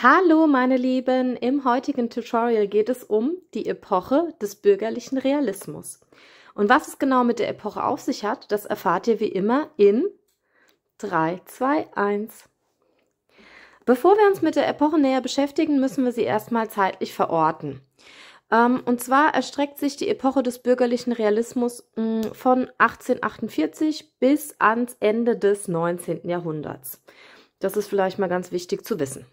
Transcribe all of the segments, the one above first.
Hallo meine Lieben, im heutigen Tutorial geht es um die Epoche des bürgerlichen Realismus. Und was es genau mit der Epoche auf sich hat, das erfahrt ihr wie immer in 3, 2, 1. Bevor wir uns mit der Epoche näher beschäftigen, müssen wir sie erstmal zeitlich verorten. Ähm, und zwar erstreckt sich die Epoche des bürgerlichen Realismus hm, von 1848 bis ans Ende des 19. Jahrhunderts. Das ist vielleicht mal ganz wichtig zu wissen.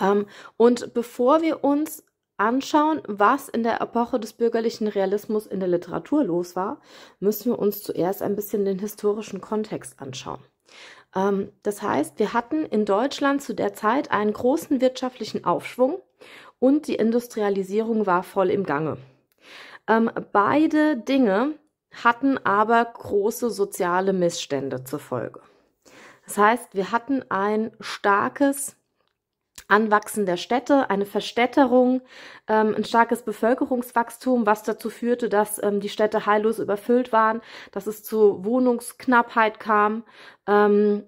Ähm, und bevor wir uns anschauen, was in der Epoche des bürgerlichen Realismus in der Literatur los war, müssen wir uns zuerst ein bisschen den historischen Kontext anschauen. Ähm, das heißt, wir hatten in Deutschland zu der Zeit einen großen wirtschaftlichen Aufschwung und die Industrialisierung war voll im Gange. Ähm, beide Dinge hatten aber große soziale Missstände zur Folge. Das heißt, wir hatten ein starkes Anwachsen der Städte, eine Verstädterung, ähm, ein starkes Bevölkerungswachstum, was dazu führte, dass ähm, die Städte heillos überfüllt waren, dass es zu Wohnungsknappheit kam. Ähm,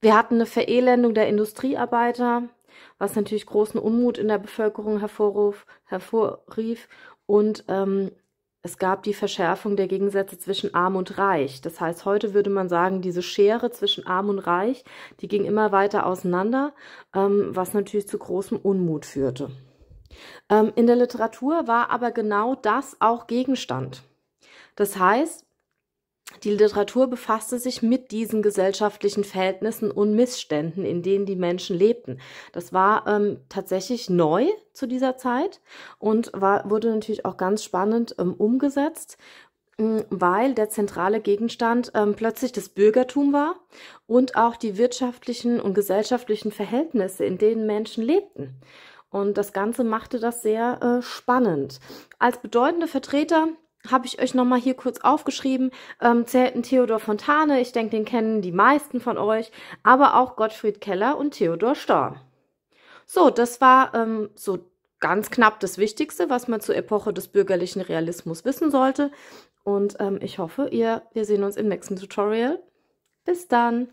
wir hatten eine Verelendung der Industriearbeiter, was natürlich großen Unmut in der Bevölkerung hervorruf, hervorrief und ähm, es gab die Verschärfung der Gegensätze zwischen Arm und Reich. Das heißt, heute würde man sagen, diese Schere zwischen Arm und Reich, die ging immer weiter auseinander, ähm, was natürlich zu großem Unmut führte. Ähm, in der Literatur war aber genau das auch Gegenstand. Das heißt, die Literatur befasste sich mit diesen gesellschaftlichen Verhältnissen und Missständen, in denen die Menschen lebten. Das war ähm, tatsächlich neu zu dieser Zeit und war, wurde natürlich auch ganz spannend ähm, umgesetzt, ähm, weil der zentrale Gegenstand ähm, plötzlich das Bürgertum war und auch die wirtschaftlichen und gesellschaftlichen Verhältnisse, in denen Menschen lebten. Und das Ganze machte das sehr äh, spannend. Als bedeutende Vertreter habe ich euch nochmal hier kurz aufgeschrieben, ähm, zählten Theodor Fontane, ich denke, den kennen die meisten von euch, aber auch Gottfried Keller und Theodor Storm. So, das war ähm, so ganz knapp das Wichtigste, was man zur Epoche des bürgerlichen Realismus wissen sollte. Und ähm, ich hoffe, ihr, wir sehen uns im nächsten Tutorial. Bis dann!